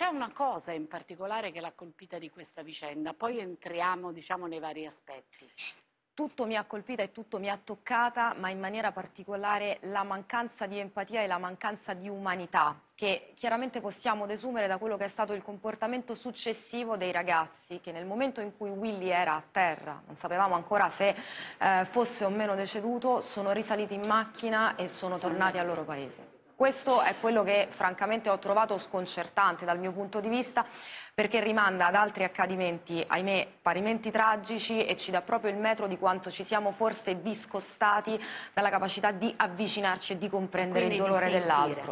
C'è una cosa in particolare che l'ha colpita di questa vicenda, poi entriamo diciamo, nei vari aspetti. Tutto mi ha colpita e tutto mi ha toccata, ma in maniera particolare la mancanza di empatia e la mancanza di umanità, che chiaramente possiamo desumere da quello che è stato il comportamento successivo dei ragazzi, che nel momento in cui Willy era a terra, non sapevamo ancora se eh, fosse o meno deceduto, sono risaliti in macchina e sono tornati al loro paese. Questo è quello che francamente ho trovato sconcertante dal mio punto di vista perché rimanda ad altri accadimenti, ahimè, parimenti tragici e ci dà proprio il metro di quanto ci siamo forse discostati dalla capacità di avvicinarci e di comprendere Quindi il dolore dell'altro.